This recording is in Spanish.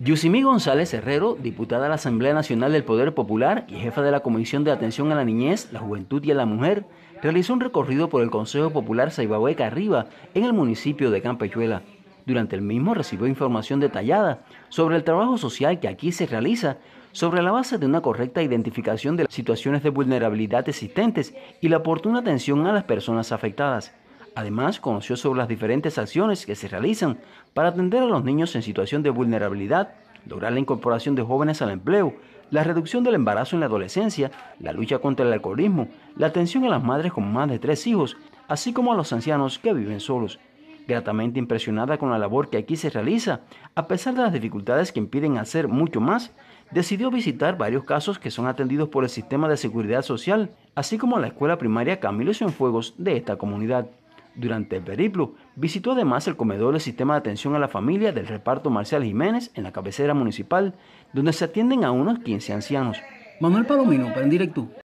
Yusimí González Herrero, diputada a la Asamblea Nacional del Poder Popular y jefa de la Comisión de Atención a la Niñez, la Juventud y a la Mujer, realizó un recorrido por el Consejo Popular Saibahueca Arriba en el municipio de Campechuela. Durante el mismo recibió información detallada sobre el trabajo social que aquí se realiza, sobre la base de una correcta identificación de las situaciones de vulnerabilidad existentes y la oportuna atención a las personas afectadas. Además, conoció sobre las diferentes acciones que se realizan para atender a los niños en situación de vulnerabilidad, lograr la incorporación de jóvenes al empleo, la reducción del embarazo en la adolescencia, la lucha contra el alcoholismo, la atención a las madres con más de tres hijos, así como a los ancianos que viven solos. Gratamente impresionada con la labor que aquí se realiza, a pesar de las dificultades que impiden hacer mucho más, decidió visitar varios casos que son atendidos por el sistema de seguridad social, así como la escuela primaria Camilo Cienfuegos de esta comunidad. Durante el periplo, visitó además el comedor del sistema de atención a la familia del reparto Marcial Jiménez en la cabecera municipal, donde se atienden a unos 15 ancianos. Manuel Palomino, en Directo.